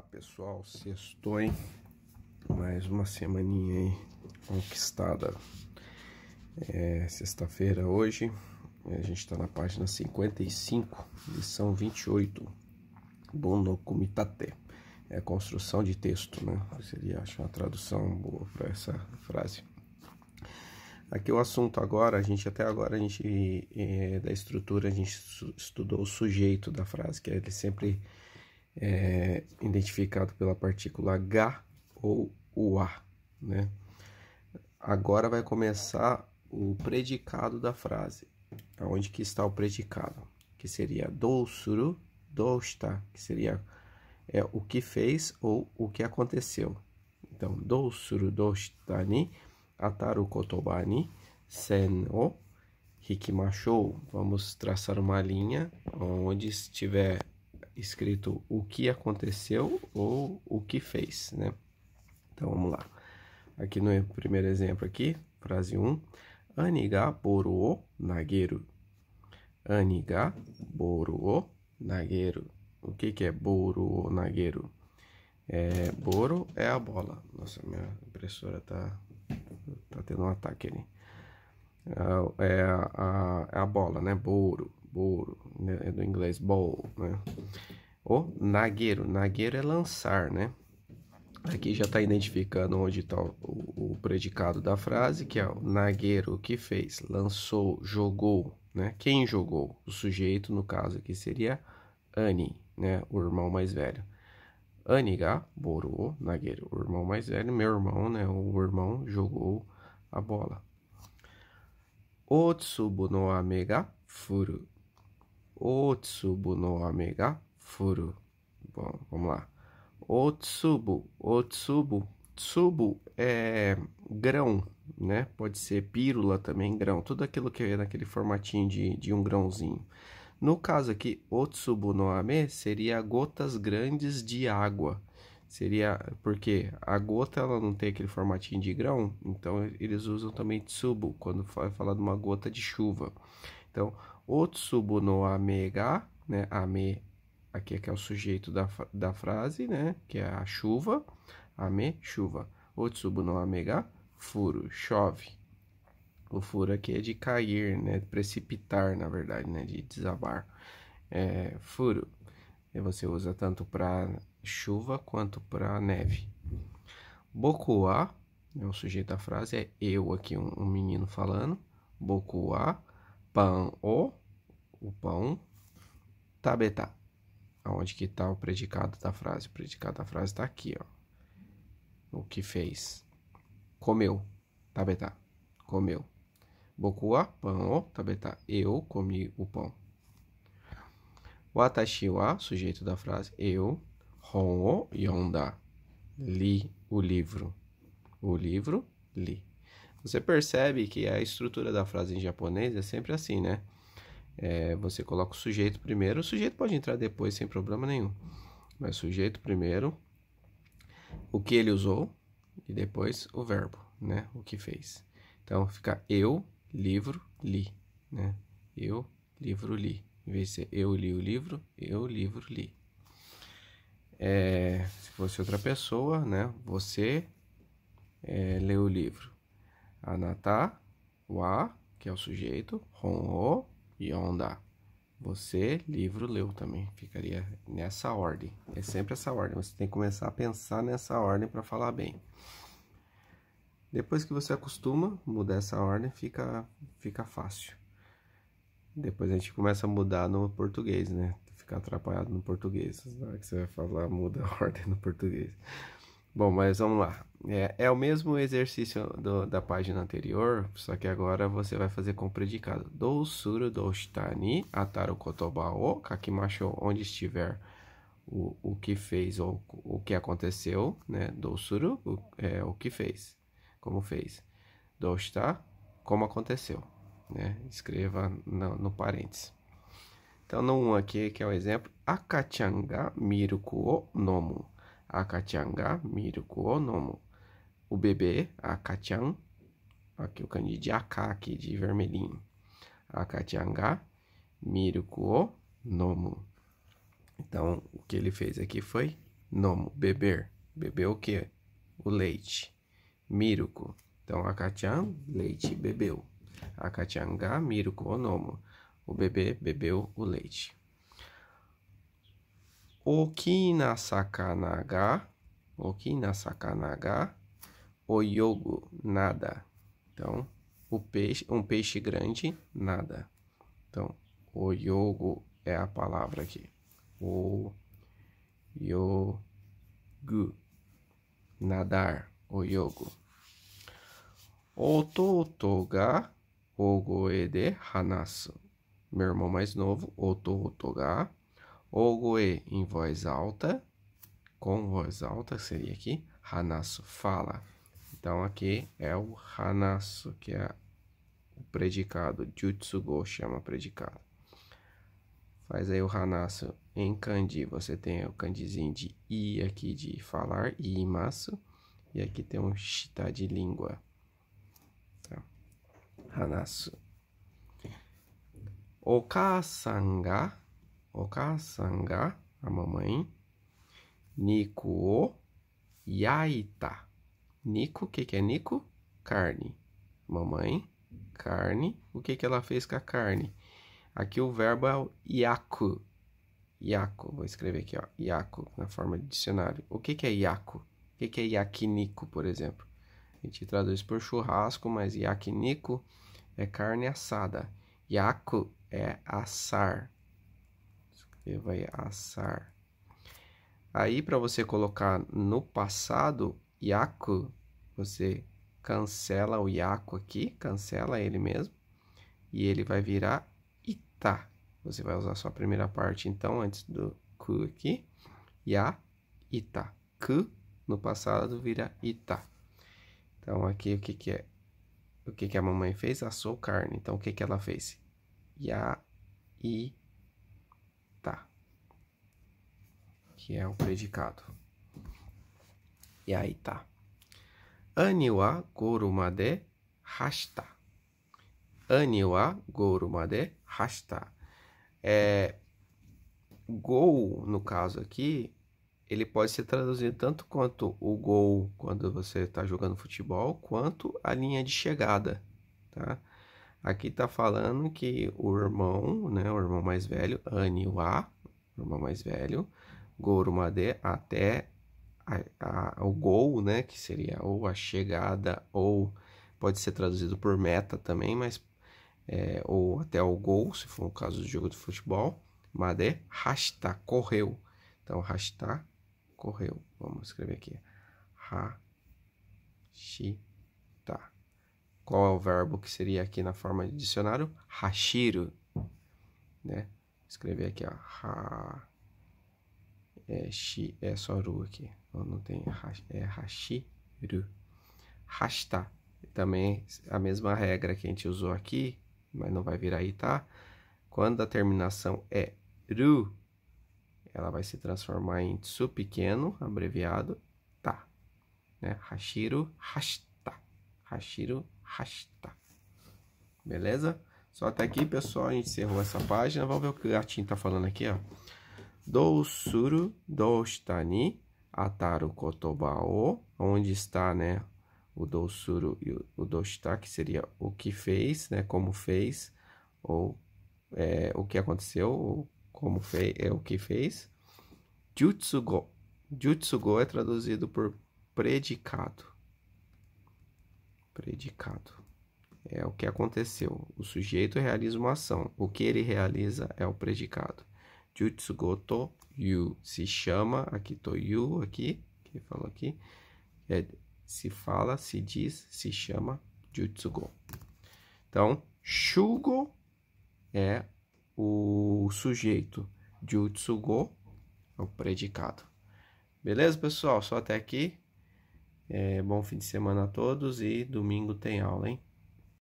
Olá pessoal, sextou, hein? Mais uma semaninha aí conquistada. É sexta-feira hoje, a gente está na página 55, lição 28, Kumitate. É a construção de texto, né? Seria, acho, uma tradução boa para essa frase. Aqui o assunto agora, a gente até agora a gente é, da estrutura a gente estudou o sujeito da frase, que é ele sempre é, identificado pela partícula H ou o A. Né? Agora vai começar o predicado da frase. Onde que está o predicado? Que seria dousuru, dousta, que seria é, o que fez ou o que aconteceu. Então, dousuru dostani ataru kotobani sen o hikimashou. Vamos traçar uma linha onde estiver escrito o que aconteceu ou o que fez, né? Então vamos lá. Aqui no primeiro exemplo aqui, frase 1. Aniga boru o nageru. Aniga boru o nageru. O que que é boru o nageru? É, boro é a bola. Nossa, minha impressora tá, tá tendo um ataque ali. É, é a, a, é a bola, né? Boro. Boro, né? é do inglês ball, né? O nagueiro, nagueiro é lançar, né? Aqui já está identificando onde está o, o, predicado da frase, que é o nagueiro que fez, lançou, jogou, né? Quem jogou? O sujeito, no caso aqui, seria Ani, né? O irmão mais velho. Aniga, Boru, Nagueiro, o irmão mais velho, meu irmão, né? O irmão jogou a bola. Otsubo no amega furu. Otsubu no ame ga furu. Bom, vamos lá. Otsubu, otsubu, tsubu é grão, né? Pode ser pírula também, grão, tudo aquilo que é naquele formatinho de, de um grãozinho. No caso aqui, otsubu no ame seria gotas grandes de água. Seria porque a gota ela não tem aquele formatinho de grão, então eles usam também tsubu quando vai falar de uma gota de chuva. Então, Otsubo no ame ga, né? Ame aqui é que é o sujeito da, da frase, né? Que é a chuva. Ame, chuva. Otsubo no ame ga, furo, chove. O furo aqui é de cair, né? De precipitar, na verdade, né? De desabar. É, furo. E você usa tanto para chuva quanto para neve. Bokuá, é o sujeito da frase é eu aqui, um, um menino falando. Bokuá pão o, o pão tabetá. Tá, Aonde que está o predicado da frase? O predicado da frase está aqui, ó. O que fez? Comeu. Tabetá. Tá, Comeu. Boku pão o tabetá. Tá, eu comi o pão. Watashi wa, sujeito da frase, eu. Hon o yonda. Li o livro. O livro, li. Você percebe que a estrutura da frase em japonês é sempre assim, né? É, você coloca o sujeito primeiro, o sujeito pode entrar depois sem problema nenhum. Mas sujeito primeiro, o que ele usou e depois o verbo, né? O que fez. Então fica eu, livro, li, né? Eu, livro, li. Em vez de ser eu li o livro, eu livro li. É, se fosse outra pessoa, né? Você é, leu o livro. Anata, wa, que é o sujeito, honro e onda. Você, livro, leu também. Ficaria nessa ordem. É sempre essa ordem. Você tem que começar a pensar nessa ordem para falar bem. Depois que você acostuma mudar essa ordem, fica, fica fácil. Depois a gente começa a mudar no português, né? Ficar atrapalhado no português. Na hora que você vai falar, muda a ordem no português. Bom, mas vamos lá. É, é o mesmo exercício do, da página anterior, só que agora você vai fazer com o predicado. Dousuru doshitani ataru kotoba o kakimasho, onde estiver o, o que fez ou o que aconteceu, né? Dousuru, o, é, o que fez, como fez. Doshita, como aconteceu, né? Escreva no, no parênteses. Então, no 1 aqui, que é o exemplo. Akachanga miruku o nomu. Akachan miruku o nomo. O bebê, akachan, aqui o kanji de aqui, de vermelhinho. Akachan miruku o nomo. Então, o que ele fez aqui foi nomo, beber. Beber o quê? O leite. Miruku. Então, akachan, leite, bebeu. Akachan miruku o nomo. O bebê bebeu o leite. Okinasakanaga, Okinasakanaga, Oyogo, nada. Então, o peixe, um peixe grande, nada. Então, Oyogo é a palavra aqui. yogo nadar, Oyogo. Ototo ga ogoe de hanasu. Meu irmão mais novo, Ototo ga Ogoe em voz alta, com voz alta, seria aqui. Hanasu fala. Então aqui é o hanasu, que é o predicado. Jutsugo chama predicado. Faz aí o hanasu em kanji. Você tem o kanjizinho de i aqui de falar, i imasu. E aqui tem um shita de língua. Tá. Hanasu. Okasan ga Okasanga, a mamãe. Niku o yaita. Niku, o que, que é Niku? Carne. Mamãe, carne. O que, que ela fez com a carne? Aqui o verbo é o yaku. Yaku, vou escrever aqui, ó. Yaku, na forma de dicionário. O que, que é yaku? O que, que é yakiniku, por exemplo? A gente traduz por churrasco, mas yakiniku é carne assada. Yaku é assar, ele vai assar. Aí, para você colocar no passado, yaku, você cancela o yaku aqui, cancela ele mesmo, e ele vai virar ita. Você vai usar só a primeira parte, então, antes do ku aqui, ya, ita. Ku, no passado, vira ita. Então, aqui, o que que é? O que que a mamãe fez? Assou carne. Então, o que que ela fez? Ya, i, que é o predicado. E aí tá. Aniwa gorumade hashita. Aniwa gorumade hashita. É, gol, no caso aqui, ele pode ser traduzido tanto quanto o gol quando você está jogando futebol, quanto a linha de chegada, tá? Aqui está falando que o irmão, né, o irmão mais velho, Aniwa, irmão mais velho, Gormadé até a, a, o gol, né, que seria ou a chegada ou pode ser traduzido por meta também, mas é, ou até o gol, se for o caso do jogo de futebol. Madé rasta correu. Então rasta correu. Vamos escrever aqui. Rashita. Qual é o verbo que seria aqui na forma de dicionário? Rashiro, né? Escrever aqui, ó. Ha é, shi, é só ru aqui, não, não tem é ru, Hashita, também a mesma regra que a gente usou aqui, mas não vai virar tá? Quando a terminação é ru, ela vai se transformar em tsu pequeno, abreviado, tá. Né? Hashiru, hashita. Hashiru, hashita. Beleza? Só até aqui, pessoal. A gente encerrou essa página. Vamos ver o que o gatinho tá falando aqui, ó do suru do ni ataru kotoba o, onde está, né, o do suru e o doshita, que seria o que fez, né, como fez, ou é, o que aconteceu, ou como fez, é o que fez. Jutsu go é traduzido por predicado. Predicado. É o que aconteceu. O sujeito realiza uma ação. O que ele realiza é o predicado. Jutsugo to you se chama, aqui to you, aqui, que falou aqui, é, se fala, se diz, se chama Go. Então, Shugo é o sujeito, Go é o predicado. Beleza, pessoal? Só até aqui. É, bom fim de semana a todos e domingo tem aula, hein?